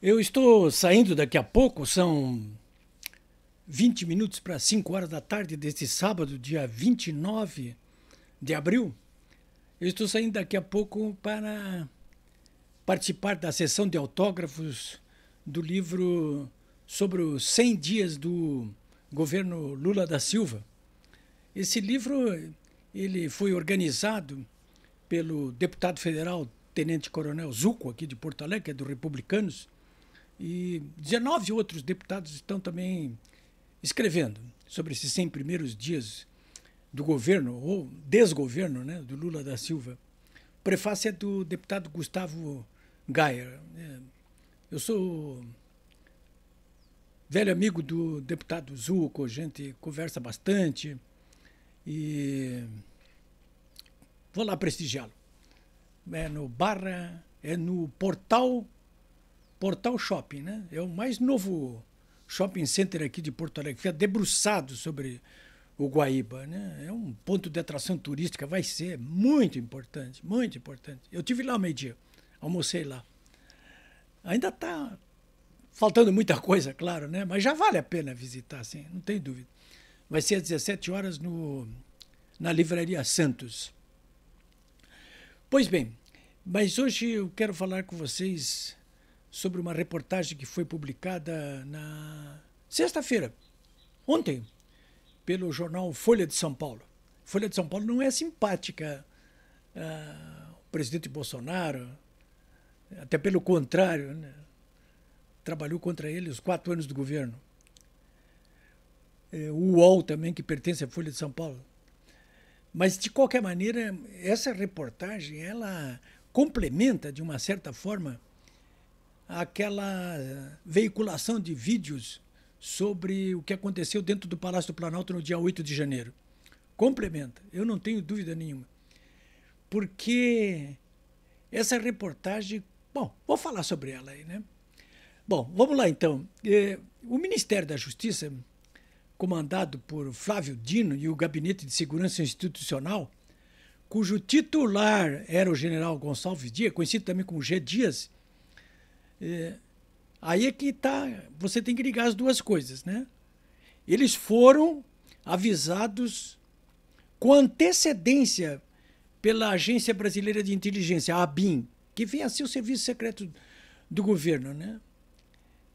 Eu estou saindo daqui a pouco, são 20 minutos para 5 horas da tarde deste sábado, dia 29 de abril. Eu estou saindo daqui a pouco para participar da sessão de autógrafos do livro sobre os 100 dias do governo Lula da Silva. Esse livro ele foi organizado pelo deputado federal Tenente Coronel Zuco, aqui de Porto Alegre, é do Republicanos, e 19 outros deputados estão também escrevendo sobre esses 100 primeiros dias do governo, ou desgoverno, né, do Lula da Silva. O prefácio é do deputado Gustavo Gayer. Né. Eu sou velho amigo do deputado Zuco, a gente conversa bastante e vou lá prestigiá-lo. É no Barra, é no portal Portal Shopping, né? É o mais novo shopping center aqui de Porto Alegre, fica debruçado sobre o Guaíba, né? É um ponto de atração turística, vai ser muito importante, muito importante. Eu tive lá meio-dia, almocei lá. Ainda está faltando muita coisa, claro, né? Mas já vale a pena visitar, sim, não tem dúvida. Vai ser às 17 horas no na Livraria Santos. Pois bem, mas hoje eu quero falar com vocês sobre uma reportagem que foi publicada na sexta-feira, ontem, pelo jornal Folha de São Paulo. Folha de São Paulo não é simpática ao ah, presidente Bolsonaro, até pelo contrário, né? trabalhou contra ele os quatro anos do governo. É, o UOL também, que pertence à Folha de São Paulo. Mas, de qualquer maneira, essa reportagem ela complementa, de uma certa forma, aquela eh, veiculação de vídeos sobre o que aconteceu dentro do Palácio do Planalto no dia 8 de janeiro. Complementa, eu não tenho dúvida nenhuma. Porque essa reportagem. Bom, vou falar sobre ela aí, né? Bom, vamos lá então. Eh, o Ministério da Justiça, comandado por Flávio Dino e o Gabinete de Segurança Institucional, cujo titular era o general Gonçalves Dias, conhecido também como G. Dias, é, aí é que tá. Você tem que ligar as duas coisas, né? Eles foram avisados com antecedência pela Agência Brasileira de Inteligência, a ABIN, que vem a ser o serviço secreto do governo, né?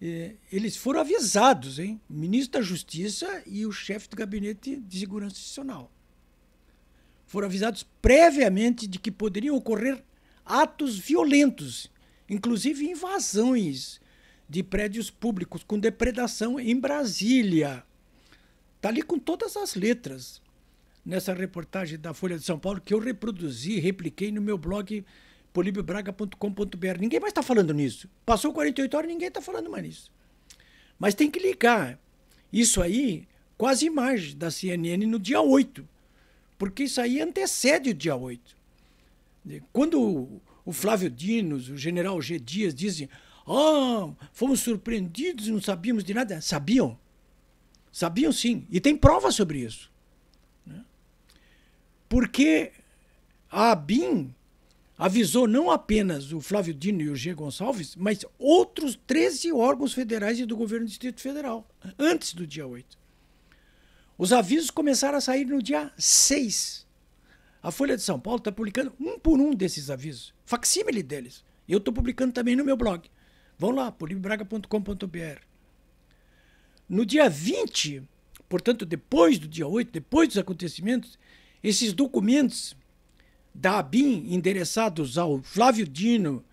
É, eles foram avisados, hein? O ministro da Justiça e o chefe do gabinete de segurança institucional foram avisados previamente de que poderiam ocorrer atos violentos inclusive invasões de prédios públicos, com depredação em Brasília. Está ali com todas as letras. Nessa reportagem da Folha de São Paulo, que eu reproduzi, repliquei no meu blog polibiobraga.com.br. Ninguém mais está falando nisso. Passou 48 horas, ninguém está falando mais nisso. Mas tem que ligar. Isso aí, quase imagem da CNN no dia 8. Porque isso aí antecede o dia 8. Quando o Flávio Dinos, o general G. Dias dizem: oh, fomos surpreendidos e não sabíamos de nada. Sabiam. Sabiam sim. E tem prova sobre isso. Né? Porque a ABIN avisou não apenas o Flávio Dino e o G. Gonçalves, mas outros 13 órgãos federais e do governo do Distrito Federal, antes do dia 8. Os avisos começaram a sair no dia 6 a Folha de São Paulo está publicando um por um desses avisos, facsímile deles. Eu estou publicando também no meu blog. Vão lá, polibraga.com.br. No dia 20, portanto, depois do dia 8, depois dos acontecimentos, esses documentos da ABIN, endereçados ao Flávio Dino,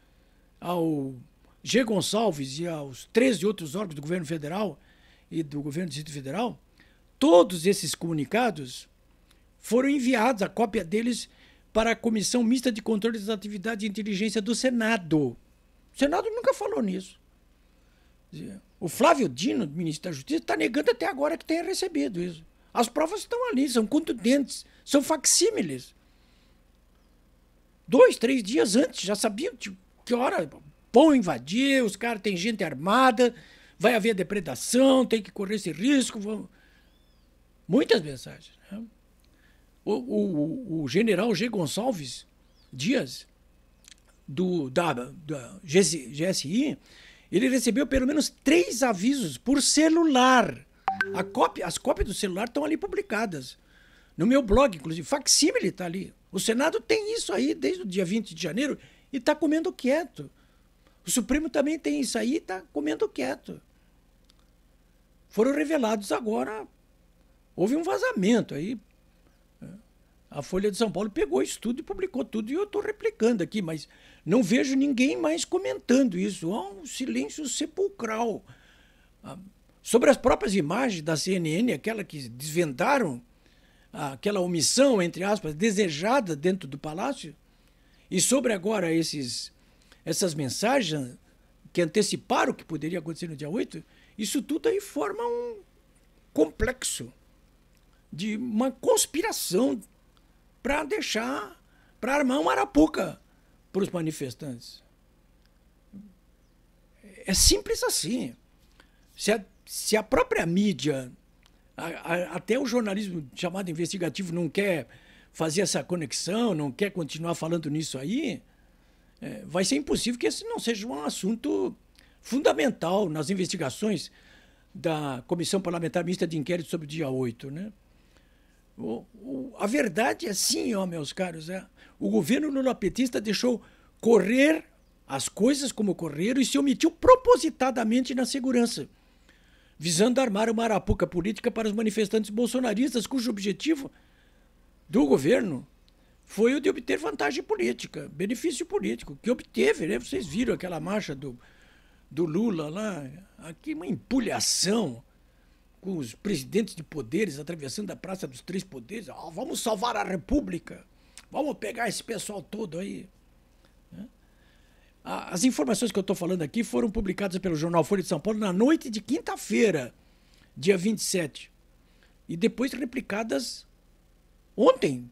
ao G. Gonçalves e aos 13 outros órgãos do governo federal e do governo do Distrito Federal, todos esses comunicados foram enviados, a cópia deles, para a Comissão Mista de Controle das Atividades de Inteligência do Senado. O Senado nunca falou nisso. O Flávio Dino, ministro da Justiça, está negando até agora que tenha recebido isso. As provas estão ali, são contundentes, são facsímiles. Dois, três dias antes, já sabiam tipo, que hora vão invadir, os caras têm gente armada, vai haver depredação, tem que correr esse risco. Vão... Muitas mensagens. Né? o, o, o general G. Gonçalves Dias, do, da, da GSI, GSI, ele recebeu pelo menos três avisos por celular. A cópia, as cópias do celular estão ali publicadas. No meu blog, inclusive, facsímile está ali. O Senado tem isso aí desde o dia 20 de janeiro e está comendo quieto. O Supremo também tem isso aí e está comendo quieto. Foram revelados agora. Houve um vazamento aí a Folha de São Paulo pegou isso tudo e publicou tudo, e eu estou replicando aqui, mas não vejo ninguém mais comentando isso. Há um silêncio sepulcral. Ah, sobre as próprias imagens da CNN, aquela que desvendaram aquela omissão, entre aspas, desejada dentro do palácio, e sobre agora esses, essas mensagens que anteciparam o que poderia acontecer no dia 8, isso tudo aí forma um complexo de uma conspiração para deixar, para armar uma arapuca para os manifestantes. É simples assim. Se a, se a própria mídia, a, a, até o jornalismo chamado investigativo, não quer fazer essa conexão, não quer continuar falando nisso aí, é, vai ser impossível que esse não seja um assunto fundamental nas investigações da Comissão Parlamentar Mista de Inquérito sobre o dia 8, né? O, o, a verdade é assim, ó, meus caros. É, o governo lula petista deixou correr as coisas como correram e se omitiu propositadamente na segurança, visando armar uma arapuca política para os manifestantes bolsonaristas, cujo objetivo do governo foi o de obter vantagem política, benefício político, que obteve. Né? Vocês viram aquela marcha do, do Lula lá, aqui uma empulhação com os presidentes de poderes atravessando a Praça dos Três Poderes. Oh, vamos salvar a República. Vamos pegar esse pessoal todo aí. Né? As informações que eu estou falando aqui foram publicadas pelo jornal Folha de São Paulo na noite de quinta-feira, dia 27. E depois replicadas ontem,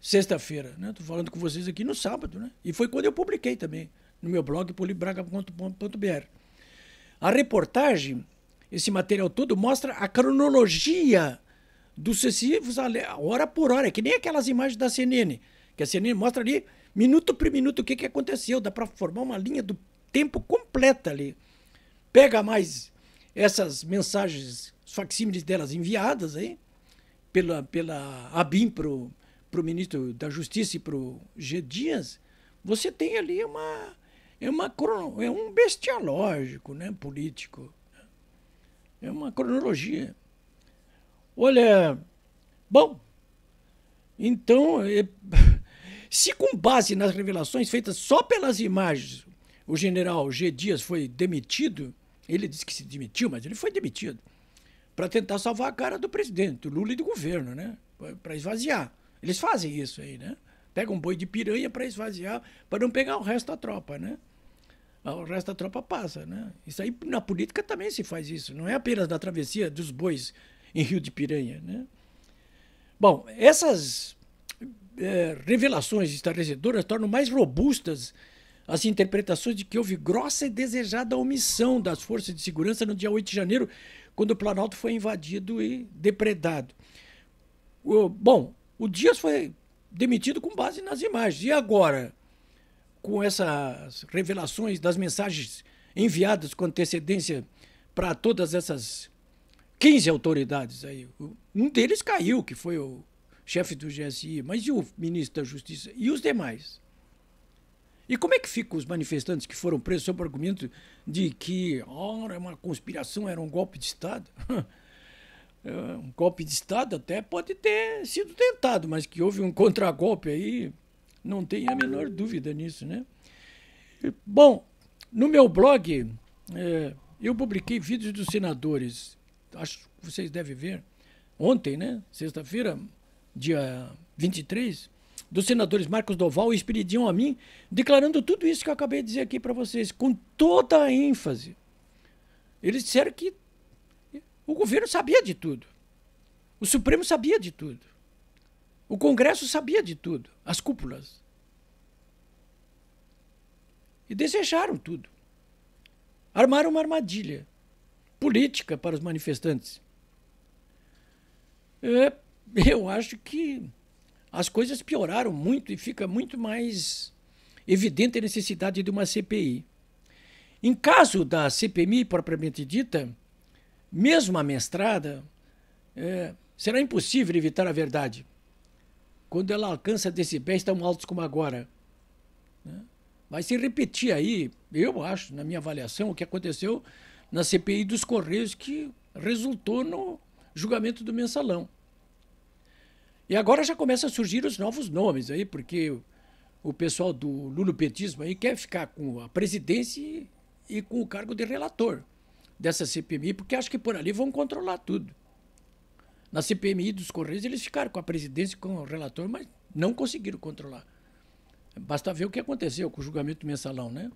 sexta-feira. Estou né? falando com vocês aqui no sábado. Né? E foi quando eu publiquei também no meu blog polibraga.com.br. A reportagem esse material todo mostra a cronologia dos sucessivos, hora por hora, é que nem aquelas imagens da CNN, que a CNN mostra ali, minuto por minuto, o que, que aconteceu, dá para formar uma linha do tempo completa ali. Pega mais essas mensagens, os facsímiles delas enviadas aí, pela, pela ABIM para o ministro da Justiça e para o G. Dias, você tem ali uma, é, uma, é um bestialógico né, político. É uma cronologia. Olha, bom, então, é, se com base nas revelações feitas só pelas imagens, o general G. Dias foi demitido, ele disse que se demitiu, mas ele foi demitido, para tentar salvar a cara do presidente, do Lula e do governo, né? Para esvaziar. Eles fazem isso aí, né? Pegam um boi de piranha para esvaziar, para não pegar o resto da tropa, né? o resto da tropa passa, né? Isso aí na política também se faz isso, não é apenas da travessia dos bois em Rio de Piranha, né? Bom, essas é, revelações estarecedoras tornam mais robustas as interpretações de que houve grossa e desejada omissão das forças de segurança no dia 8 de janeiro, quando o Planalto foi invadido e depredado. O, bom, o Dias foi demitido com base nas imagens. E agora? com essas revelações das mensagens enviadas com antecedência para todas essas 15 autoridades aí. Um deles caiu, que foi o chefe do GSI, mas e o ministro da Justiça e os demais? E como é que ficam os manifestantes que foram presos sob o argumento de que era oh, é uma conspiração era um golpe de Estado? É, um golpe de Estado até pode ter sido tentado, mas que houve um contragolpe aí não tenho a menor dúvida nisso, né? Bom, no meu blog, é, eu publiquei vídeos dos senadores. Acho que vocês devem ver. Ontem, né? Sexta-feira, dia 23, dos senadores Marcos Doval e Espiridião a mim, declarando tudo isso que eu acabei de dizer aqui para vocês, com toda a ênfase. Eles disseram que o governo sabia de tudo. O Supremo sabia de tudo. O Congresso sabia de tudo, as cúpulas. E desejaram tudo. Armaram uma armadilha política para os manifestantes. É, eu acho que as coisas pioraram muito e fica muito mais evidente a necessidade de uma CPI. Em caso da CPMI propriamente dita, mesmo amestrada, é, será impossível evitar a verdade quando ela alcança decibéis tão altos como agora. Né? Vai se repetir aí, eu acho, na minha avaliação, o que aconteceu na CPI dos Correios, que resultou no julgamento do mensalão. E agora já começam a surgir os novos nomes aí, porque o pessoal do lulupetismo aí quer ficar com a presidência e, e com o cargo de relator dessa CPMI, porque acho que por ali vão controlar tudo. Na CPMI dos Correios, eles ficaram com a presidência, com o relator, mas não conseguiram controlar. Basta ver o que aconteceu com o julgamento do mensalão, né?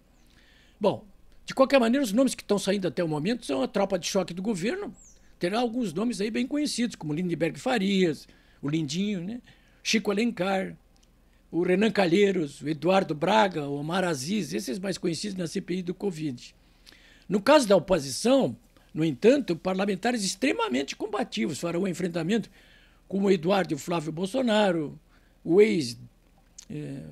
Bom, de qualquer maneira, os nomes que estão saindo até o momento são a tropa de choque do governo. Terá alguns nomes aí bem conhecidos, como Lindbergh Farias, o Lindinho, né? Chico Alencar, o Renan Calheiros, o Eduardo Braga, o Omar Aziz, esses mais conhecidos na CPI do Covid. No caso da oposição, no entanto, parlamentares extremamente combativos farão o enfrentamento, como Eduardo Flávio Bolsonaro, o ex. Eh,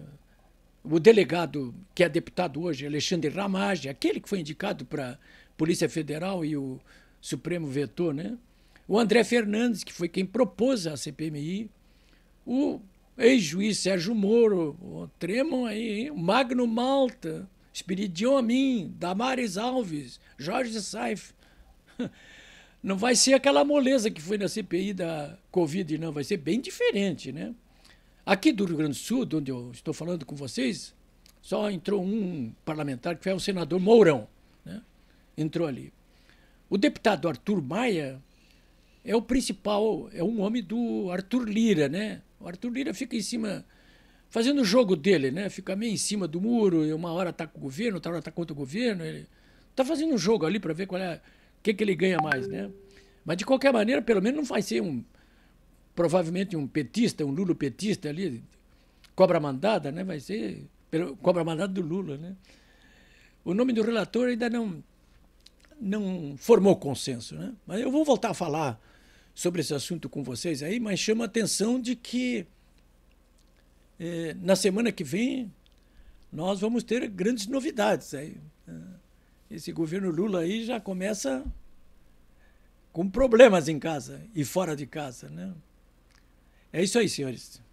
o delegado que é deputado hoje, Alexandre Ramage, aquele que foi indicado para Polícia Federal e o Supremo vetou, né? O André Fernandes, que foi quem propôs a CPMI, o ex-juiz Sérgio Moro, o Tremon aí, o Magno Malta, Espiridion Amin, Damares Alves, Jorge Saif, Não vai ser aquela moleza que foi na CPI da Covid, não. Vai ser bem diferente, né? Aqui do Rio Grande do Sul, onde eu estou falando com vocês, só entrou um parlamentar, que foi o senador Mourão. Né? Entrou ali. O deputado Arthur Maia é o principal, é um homem do Arthur Lira, né? O Arthur Lira fica em cima, fazendo o jogo dele, né? Fica meio em cima do muro, e uma hora está com o governo, outra hora está contra o governo. está fazendo um jogo ali para ver qual é que, que ele ganha mais, né? Mas de qualquer maneira, pelo menos não vai ser um provavelmente um petista, um Lula petista ali, cobra mandada, né? Vai ser pelo, cobra mandada do Lula, né? O nome do relator ainda não não formou consenso, né? Mas eu vou voltar a falar sobre esse assunto com vocês aí, mas chama a atenção de que eh, na semana que vem nós vamos ter grandes novidades aí. Né? Esse governo Lula aí já começa com problemas em casa e fora de casa, né? É isso aí, senhores.